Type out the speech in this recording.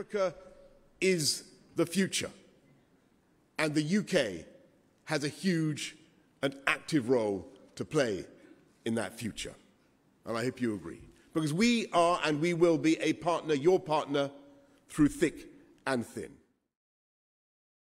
Africa is the future. And the UK has a huge and active role to play in that future. And I hope you agree. Because we are and we will be a partner, your partner, through thick and thin.